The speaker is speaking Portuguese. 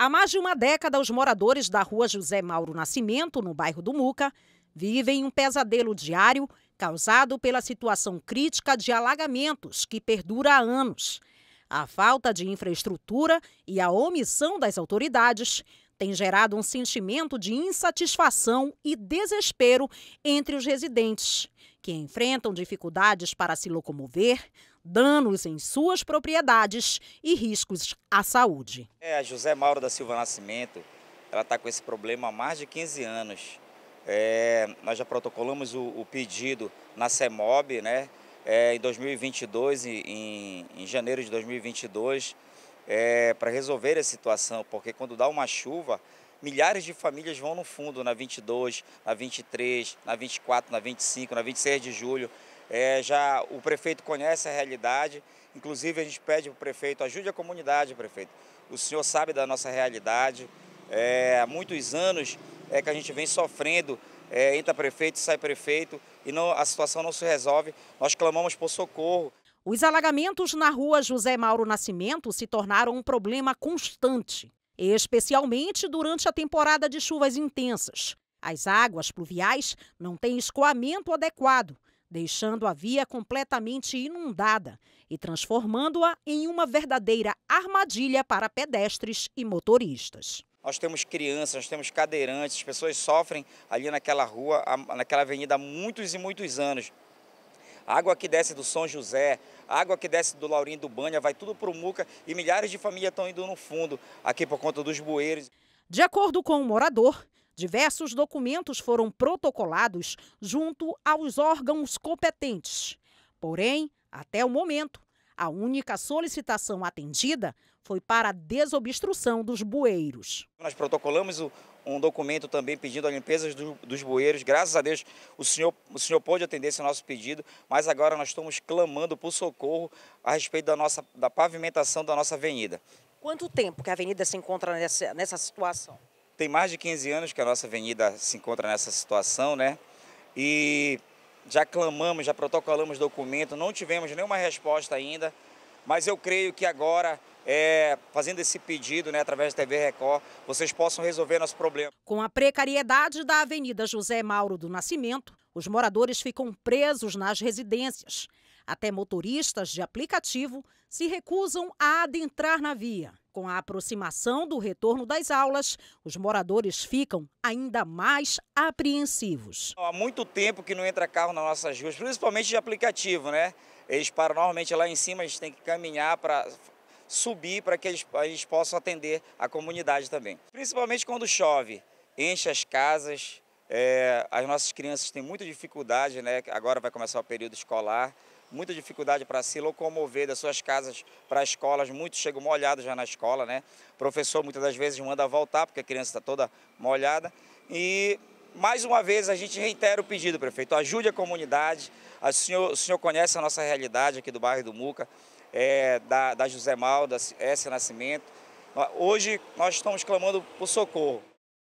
Há mais de uma década, os moradores da rua José Mauro Nascimento, no bairro do Muca, vivem um pesadelo diário causado pela situação crítica de alagamentos que perdura há anos. A falta de infraestrutura e a omissão das autoridades tem gerado um sentimento de insatisfação e desespero entre os residentes, que enfrentam dificuldades para se locomover, danos em suas propriedades e riscos à saúde. É, a José Mauro da Silva Nascimento, ela está com esse problema há mais de 15 anos. É, nós já protocolamos o, o pedido na CEMOB, né? é, em 2022, em, em, janeiro de 2022, é, para resolver a situação, porque quando dá uma chuva, milhares de famílias vão no fundo, na 22, na 23, na 24, na 25, na 26 de julho. É, já o prefeito conhece a realidade, inclusive a gente pede para o prefeito, ajude a comunidade, prefeito. O senhor sabe da nossa realidade, é, há muitos anos é que a gente vem sofrendo é, entra prefeito, sai prefeito e não, a situação não se resolve. Nós clamamos por socorro. Os alagamentos na rua José Mauro Nascimento se tornaram um problema constante, especialmente durante a temporada de chuvas intensas. As águas pluviais não têm escoamento adequado, deixando a via completamente inundada e transformando-a em uma verdadeira armadilha para pedestres e motoristas. Nós temos crianças, nós temos cadeirantes, as pessoas sofrem ali naquela rua, naquela avenida há muitos e muitos anos. A água que desce do São José, a água que desce do Laurindo Banha, vai tudo para o Muca e milhares de famílias estão indo no fundo aqui por conta dos bueiros. De acordo com o um morador, diversos documentos foram protocolados junto aos órgãos competentes. Porém, até o momento, a única solicitação atendida foi para a desobstrução dos bueiros. Nós protocolamos um documento também pedindo a limpeza do, dos bueiros. Graças a Deus o senhor, o senhor pôde atender esse nosso pedido, mas agora nós estamos clamando por socorro a respeito da, nossa, da pavimentação da nossa avenida. Quanto tempo que a avenida se encontra nessa, nessa situação? Tem mais de 15 anos que a nossa avenida se encontra nessa situação, né? E já clamamos, já protocolamos documento, não tivemos nenhuma resposta ainda, mas eu creio que agora é, fazendo esse pedido né, através da TV Record, vocês possam resolver nosso problema. Com a precariedade da Avenida José Mauro do Nascimento, os moradores ficam presos nas residências. Até motoristas de aplicativo se recusam a adentrar na via. Com a aproximação do retorno das aulas, os moradores ficam ainda mais apreensivos. Há muito tempo que não entra carro nas nossas ruas, principalmente de aplicativo, né? Eles param normalmente lá em cima, a gente tem que caminhar para subir para que eles possam atender a comunidade também. Principalmente quando chove, enche as casas, é, as nossas crianças têm muita dificuldade, né? agora vai começar o período escolar, muita dificuldade para se locomover das suas casas para as escolas, muitos chegam molhados já na escola, né? O professor muitas das vezes manda voltar porque a criança está toda molhada. E mais uma vez a gente reitera o pedido, prefeito, ajude a comunidade. O senhor, o senhor conhece a nossa realidade aqui do bairro do Muca é, da, da José Malda, S. Nascimento. Hoje nós estamos clamando por socorro.